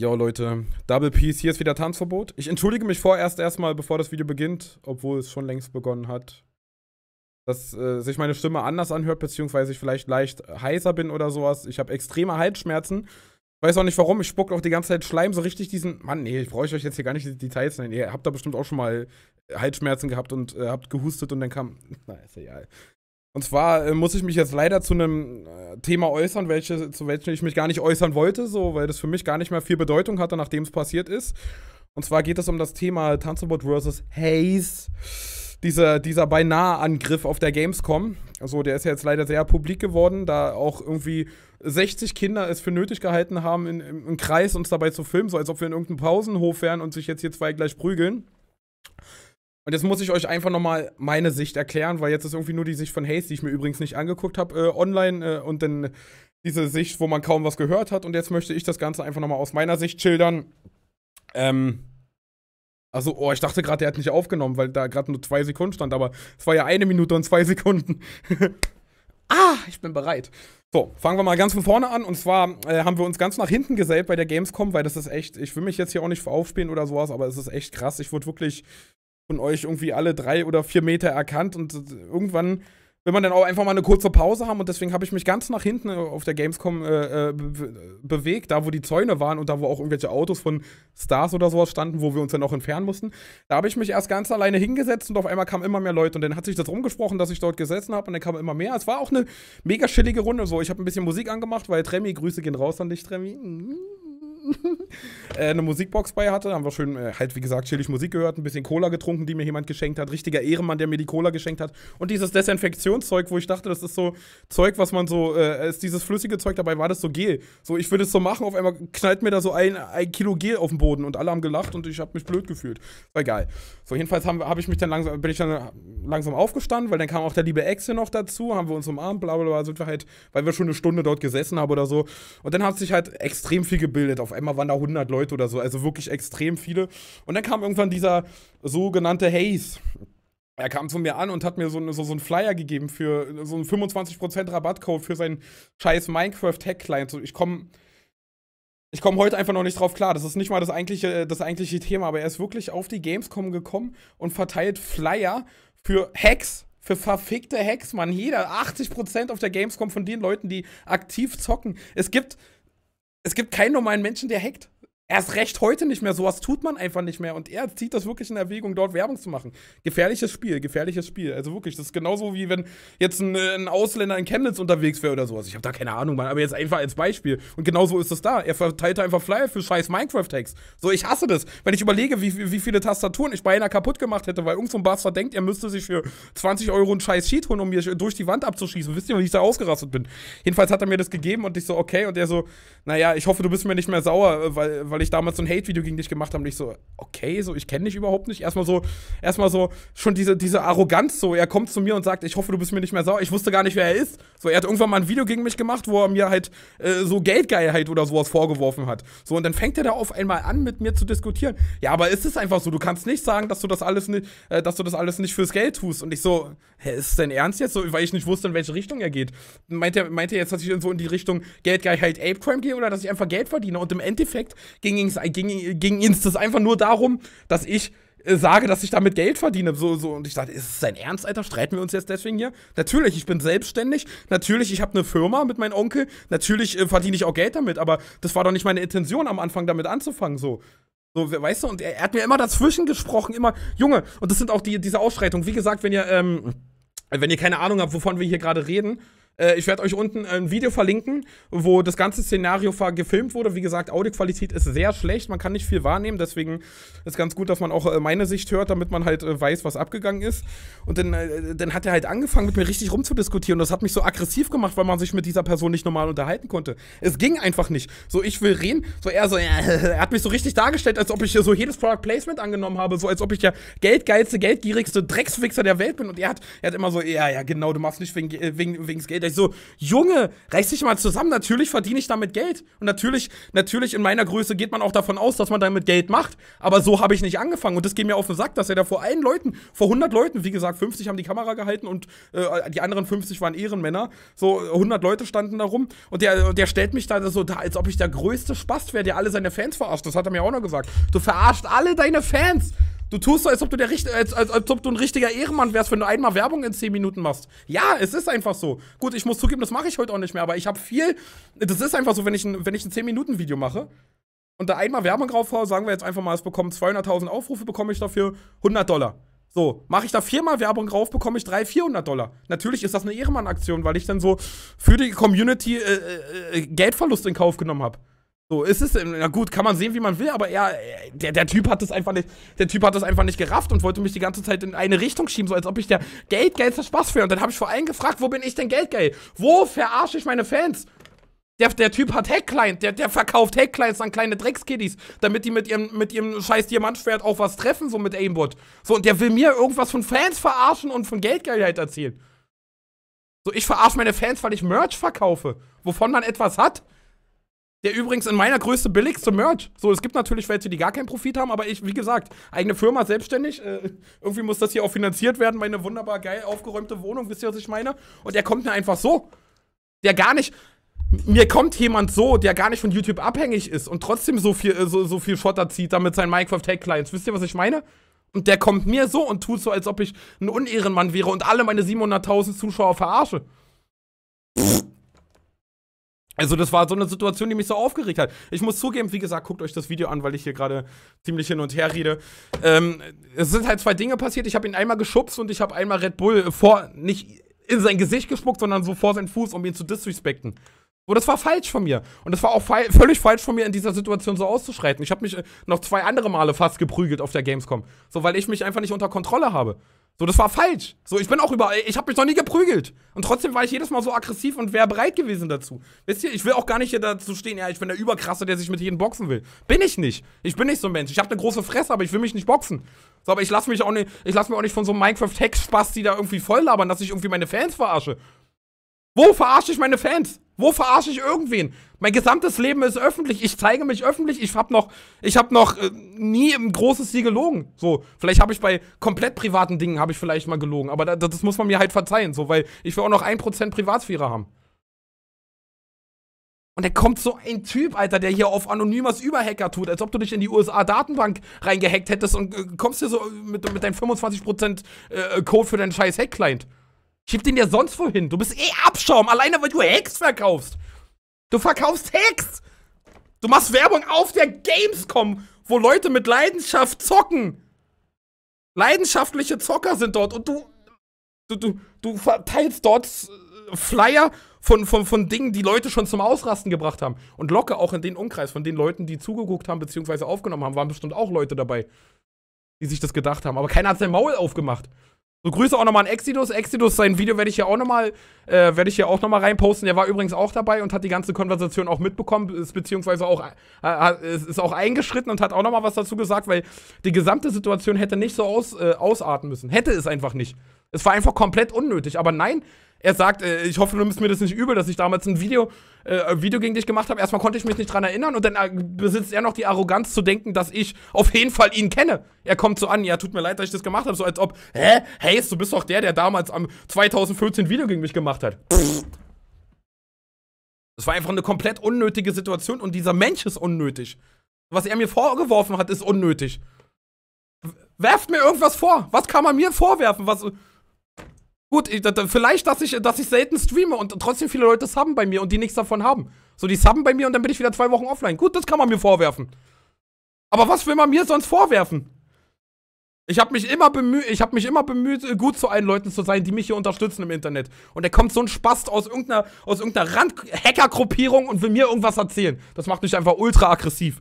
Jo Leute, Double Peace, hier ist wieder Tanzverbot. Ich entschuldige mich vorerst erstmal, bevor das Video beginnt, obwohl es schon längst begonnen hat, dass äh, sich meine Stimme anders anhört, beziehungsweise ich vielleicht leicht heißer bin oder sowas. Ich habe extreme Halsschmerzen. Weiß auch nicht warum, ich spuck auch die ganze Zeit Schleim so richtig diesen. Mann, nee, ich brauche euch jetzt hier gar nicht die Details nennen. Ihr habt da bestimmt auch schon mal Halsschmerzen gehabt und äh, habt gehustet und dann kam. Na, ist egal. Und zwar äh, muss ich mich jetzt leider zu einem äh, Thema äußern, welche, zu welchem ich mich gar nicht äußern wollte, so, weil das für mich gar nicht mehr viel Bedeutung hatte, nachdem es passiert ist. Und zwar geht es um das Thema Tanzverbot vs. Haze. Diese, dieser beinahe Angriff auf der Gamescom, also der ist ja jetzt leider sehr publik geworden, da auch irgendwie 60 Kinder es für nötig gehalten haben, in, im, im Kreis uns dabei zu filmen, so als ob wir in irgendeinem Pausenhof wären und sich jetzt hier zwei gleich prügeln. Und jetzt muss ich euch einfach nochmal meine Sicht erklären, weil jetzt ist irgendwie nur die Sicht von Haze, die ich mir übrigens nicht angeguckt habe, äh, online äh, und dann diese Sicht, wo man kaum was gehört hat. Und jetzt möchte ich das Ganze einfach nochmal aus meiner Sicht schildern. Ähm. Also, oh, ich dachte gerade, der hat nicht aufgenommen, weil da gerade nur zwei Sekunden stand, aber es war ja eine Minute und zwei Sekunden. ah, ich bin bereit. So, fangen wir mal ganz von vorne an. Und zwar äh, haben wir uns ganz nach hinten gesellt bei der Gamescom, weil das ist echt, ich will mich jetzt hier auch nicht aufspielen oder sowas, aber es ist echt krass. Ich wurde wirklich von euch irgendwie alle drei oder vier Meter erkannt und irgendwann will man dann auch einfach mal eine kurze Pause haben und deswegen habe ich mich ganz nach hinten äh, auf der Gamescom äh, äh be bewegt, da wo die Zäune waren und da wo auch irgendwelche Autos von Stars oder sowas standen, wo wir uns dann auch entfernen mussten. Da habe ich mich erst ganz alleine hingesetzt und auf einmal kamen immer mehr Leute und dann hat sich das rumgesprochen, dass ich dort gesessen habe und dann kamen immer mehr. Es war auch eine mega chillige Runde so. Ich habe ein bisschen Musik angemacht, weil Tremmy, Grüße gehen raus an dich, Tremmy. Äh, eine Musikbox bei hatte. Haben wir schön, äh, halt wie gesagt, chillig Musik gehört, ein bisschen Cola getrunken, die mir jemand geschenkt hat. Richtiger Ehrenmann, der mir die Cola geschenkt hat. Und dieses Desinfektionszeug, wo ich dachte, das ist so Zeug, was man so, äh, ist dieses flüssige Zeug, dabei war das so Gel. So, ich würde es so machen, auf einmal knallt mir da so ein, ein Kilo Gel auf den Boden und alle haben gelacht und ich habe mich blöd gefühlt. War egal. So, jedenfalls habe hab ich mich dann langsam, bin ich dann langsam aufgestanden, weil dann kam auch der liebe Exe noch dazu, haben wir uns umarmt, bla bla bla, sind wir halt, weil wir schon eine Stunde dort gesessen haben oder so. Und dann hat sich halt extrem viel gebildet auf einmal einmal waren da 100 Leute oder so, also wirklich extrem viele. Und dann kam irgendwann dieser sogenannte Haze. Er kam zu mir an und hat mir so, so, so einen Flyer gegeben für so einen 25% Rabattcode für seinen scheiß Minecraft-Hack-Client. So, ich komme ich komme heute einfach noch nicht drauf klar. Das ist nicht mal das eigentliche, das eigentliche Thema, aber er ist wirklich auf die Gamescom gekommen und verteilt Flyer für Hacks, für verfickte Hacks, Mann. Jeder, 80% auf der Gamescom von den Leuten, die aktiv zocken. Es gibt es gibt keinen normalen Menschen, der hackt. Erst recht heute nicht mehr. Sowas tut man einfach nicht mehr. Und er zieht das wirklich in Erwägung, dort Werbung zu machen. Gefährliches Spiel, gefährliches Spiel. Also wirklich, das ist genauso wie wenn jetzt ein, äh, ein Ausländer in Chemnitz unterwegs wäre oder sowas. Ich habe da keine Ahnung, Mann, aber jetzt einfach als Beispiel. Und genauso ist es da. Er verteilt einfach Flyer für scheiß Minecraft-Hacks. So, ich hasse das. Wenn ich überlege, wie, wie viele Tastaturen ich beinahe kaputt gemacht hätte, weil irgend so ein Bastard denkt, er müsste sich für 20 Euro einen scheiß Sheet holen, um mir durch die Wand abzuschießen. Wisst ihr, wie ich da ausgerastet bin? Jedenfalls hat er mir das gegeben und ich so, okay. Und er so, naja, ich hoffe, du bist mir nicht mehr sauer, äh, weil, weil weil ich damals so ein Hate-Video gegen dich gemacht habe und ich so, okay, so, ich kenne dich überhaupt nicht. Erstmal so, erstmal so, schon diese, diese Arroganz, so, er kommt zu mir und sagt, ich hoffe, du bist mir nicht mehr sauer. Ich wusste gar nicht, wer er ist. So, er hat irgendwann mal ein Video gegen mich gemacht, wo er mir halt äh, so Geldgeilheit oder sowas vorgeworfen hat. So, und dann fängt er da auf einmal an, mit mir zu diskutieren. Ja, aber ist es einfach so, du kannst nicht sagen, dass du das alles nicht, äh, dass du das alles nicht fürs Geld tust. Und ich so, hä, ist es denn ernst jetzt? So, weil ich nicht wusste, in welche Richtung er geht. Meint er, meint er jetzt, dass ich so in die Richtung Geldgeilheit Apecrime gehe oder dass ich einfach Geld verdiene? Und im Endeffekt ging ging, ging, ging Ihnen einfach nur darum, dass ich äh, sage, dass ich damit Geld verdiene. So, so. Und ich dachte, ist es sein Ernst, Alter? Streiten wir uns jetzt deswegen hier? Natürlich, ich bin selbstständig. Natürlich, ich habe eine Firma mit meinem Onkel. Natürlich äh, verdiene ich auch Geld damit. Aber das war doch nicht meine Intention, am Anfang damit anzufangen, so. So, weißt du, und er, er hat mir immer dazwischen gesprochen, immer, Junge, und das sind auch die, diese Ausschreitungen. Wie gesagt, wenn ihr, ähm, wenn ihr keine Ahnung habt, wovon wir hier gerade reden, äh, ich werde euch unten ein Video verlinken, wo das ganze Szenario gefilmt wurde. Wie gesagt, Audioqualität ist sehr schlecht, man kann nicht viel wahrnehmen, deswegen ist es ganz gut, dass man auch äh, meine Sicht hört, damit man halt äh, weiß, was abgegangen ist. Und dann, äh, dann hat er halt angefangen, mit mir richtig rumzudiskutieren. Das hat mich so aggressiv gemacht, weil man sich mit dieser Person nicht normal unterhalten konnte. Es ging einfach nicht. So, ich will reden, so er so, er hat mich so richtig dargestellt, als ob ich hier so jedes Product Placement angenommen habe, so als ob ich der geldgeilste, geldgierigste Drecksfixer der Welt bin. Und er hat, er hat immer so, ja, ja, genau, du machst nicht wegen, äh, wegen, wegen's Geld ich so, Junge, reiß dich mal zusammen, natürlich verdiene ich damit Geld. Und natürlich, natürlich in meiner Größe geht man auch davon aus, dass man damit Geld macht. Aber so habe ich nicht angefangen. Und das geht mir auf den Sack, dass er da vor allen Leuten, vor 100 Leuten, wie gesagt, 50 haben die Kamera gehalten und äh, die anderen 50 waren Ehrenmänner. So 100 Leute standen da rum. Und der, der stellt mich da so da, als ob ich der größte Spast wäre, der alle seine Fans verarscht. Das hat er mir auch noch gesagt. Du verarscht alle deine Fans. Du tust so, als ob du, der Richt als, als, als, ob du ein richtiger Ehrenmann wärst, wenn du einmal Werbung in 10 Minuten machst. Ja, es ist einfach so. Gut, ich muss zugeben, das mache ich heute auch nicht mehr, aber ich habe viel. Das ist einfach so, wenn ich ein, wenn ich ein 10-Minuten-Video mache und da einmal Werbung drauf haue, sagen wir jetzt einfach mal, es bekommen 200.000 Aufrufe, bekomme ich dafür 100 Dollar. So, mache ich da viermal Werbung drauf, bekomme ich 300, 400 Dollar. Natürlich ist das eine Ehrenmann-Aktion, weil ich dann so für die Community äh, äh, äh Geldverlust in Kauf genommen habe. So ist es, ähm, na gut, kann man sehen, wie man will, aber er, der, der Typ hat das einfach nicht, der Typ hat das einfach nicht gerafft und wollte mich die ganze Zeit in eine Richtung schieben, so als ob ich der geldgeilste Spaß wäre. Und dann habe ich vor allem gefragt, wo bin ich denn geldgeil? Wo verarsche ich meine Fans? Der, der Typ hat Hackclient, der, der verkauft Hackclients an kleine Dreckskiddies, damit die mit ihrem, mit ihrem scheiß Diamantschwert auch was treffen, so mit Aimbot. So, und der will mir irgendwas von Fans verarschen und von Geldgeilheit erzählen. So, ich verarsche meine Fans, weil ich Merch verkaufe, wovon man etwas hat. Der übrigens in meiner Größe billigste Merch. So, es gibt natürlich welche, die gar keinen Profit haben, aber ich, wie gesagt, eigene Firma, selbstständig. Äh, irgendwie muss das hier auch finanziert werden, meine wunderbar geil aufgeräumte Wohnung, wisst ihr, was ich meine? Und der kommt mir einfach so. Der gar nicht. Mir kommt jemand so, der gar nicht von YouTube abhängig ist und trotzdem so viel, äh, so, so viel Schotter zieht, damit sein Minecraft Tag Clients. Wisst ihr, was ich meine? Und der kommt mir so und tut so, als ob ich ein Unehrenmann wäre und alle meine 700.000 Zuschauer verarsche. Also das war so eine Situation, die mich so aufgeregt hat. Ich muss zugeben, wie gesagt, guckt euch das Video an, weil ich hier gerade ziemlich hin und her rede. Ähm, es sind halt zwei Dinge passiert. Ich habe ihn einmal geschubst und ich habe einmal Red Bull vor, nicht in sein Gesicht gespuckt, sondern so vor seinen Fuß, um ihn zu disrespekten. Und das war falsch von mir. Und das war auch völlig falsch von mir, in dieser Situation so auszuschreiten. Ich habe mich äh, noch zwei andere Male fast geprügelt auf der Gamescom. So, weil ich mich einfach nicht unter Kontrolle habe. So, das war falsch. So, ich bin auch über. Ich habe mich noch nie geprügelt. Und trotzdem war ich jedes Mal so aggressiv und wäre bereit gewesen dazu. Wisst ihr, ich will auch gar nicht hier dazu stehen, ja, ich bin der Überkrasse, der sich mit jedem boxen will. Bin ich nicht. Ich bin nicht so ein Mensch. Ich habe eine große Fresse, aber ich will mich nicht boxen. So, aber ich lasse mich auch nicht. Ich lasse mir auch nicht von so einem Minecraft-Hack-Spaß, die da irgendwie voll labern, dass ich irgendwie meine Fans verarsche. Wo verarsche ich meine Fans? Wo verarsche ich irgendwen? Mein gesamtes Leben ist öffentlich. Ich zeige mich öffentlich. Ich habe noch, ich habe noch äh, nie im großen Stil gelogen. So, vielleicht habe ich bei komplett privaten Dingen habe ich vielleicht mal gelogen, aber da, das muss man mir halt verzeihen, so, weil ich will auch noch 1% Privatsphäre haben. Und da kommt so ein Typ, Alter, der hier auf Anonymous Überhacker tut, als ob du dich in die USA-Datenbank reingehackt hättest und äh, kommst hier so äh, mit, mit deinem 25% äh, Code für deinen scheiß Hack-Client. Schieb den dir sonst wohin. Du bist eh Abschaum, alleine weil du Hex verkaufst. Du verkaufst Hex. Du machst Werbung auf der Gamescom, wo Leute mit Leidenschaft zocken. Leidenschaftliche Zocker sind dort und du du, du, du verteilst dort äh, Flyer von, von, von Dingen, die Leute schon zum Ausrasten gebracht haben. Und locker auch in den Umkreis von den Leuten, die zugeguckt haben bzw. aufgenommen haben, waren bestimmt auch Leute dabei, die sich das gedacht haben. Aber keiner hat sein Maul aufgemacht. So Grüße auch nochmal an Exidus. Exidus, sein Video werde ich ja auch nochmal, äh, werde ich hier auch nochmal reinposten. Der war übrigens auch dabei und hat die ganze Konversation auch mitbekommen, ist beziehungsweise auch, äh, ist auch eingeschritten und hat auch nochmal was dazu gesagt, weil die gesamte Situation hätte nicht so aus, äh, ausarten müssen. Hätte es einfach nicht. Es war einfach komplett unnötig. Aber nein, er sagt, äh, ich hoffe, du nimmst mir das nicht übel, dass ich damals ein Video, äh, Video gegen dich gemacht habe. Erstmal konnte ich mich nicht dran erinnern und dann äh, besitzt er noch die Arroganz zu denken, dass ich auf jeden Fall ihn kenne. Er kommt so an, ja, tut mir leid, dass ich das gemacht habe, so als ob, hä? Hey, du bist doch der, der damals am 2014 Video gegen mich gemacht hat. Pff. Das war einfach eine komplett unnötige Situation und dieser Mensch ist unnötig. Was er mir vorgeworfen hat, ist unnötig. Werft mir irgendwas vor. Was kann man mir vorwerfen? Was Gut, vielleicht, dass ich, dass ich selten streame und trotzdem viele Leute subben bei mir und die nichts davon haben. So, die subben bei mir und dann bin ich wieder zwei Wochen offline. Gut, das kann man mir vorwerfen. Aber was will man mir sonst vorwerfen? Ich habe mich immer bemüht, mich immer bemüht, gut zu allen Leuten zu sein, die mich hier unterstützen im Internet. Und da kommt so ein Spast aus irgendeiner, aus irgendeiner Rand-Hacker-Gruppierung und will mir irgendwas erzählen. Das macht mich einfach ultra aggressiv.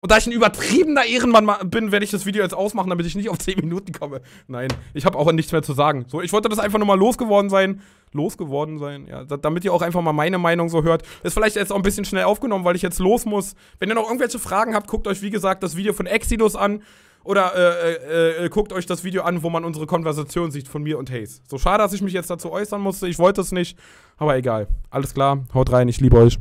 Und da ich ein übertriebener Ehrenmann bin, werde ich das Video jetzt ausmachen, damit ich nicht auf 10 Minuten komme. Nein, ich habe auch nichts mehr zu sagen. So, ich wollte das einfach nur mal losgeworden sein. Losgeworden sein, ja. Damit ihr auch einfach mal meine Meinung so hört. Ist vielleicht jetzt auch ein bisschen schnell aufgenommen, weil ich jetzt los muss. Wenn ihr noch irgendwelche Fragen habt, guckt euch, wie gesagt, das Video von Exidus an. Oder äh, äh, äh, guckt euch das Video an, wo man unsere Konversation sieht von mir und Haze. So schade, dass ich mich jetzt dazu äußern musste. Ich wollte es nicht. Aber egal. Alles klar. Haut rein. Ich liebe euch.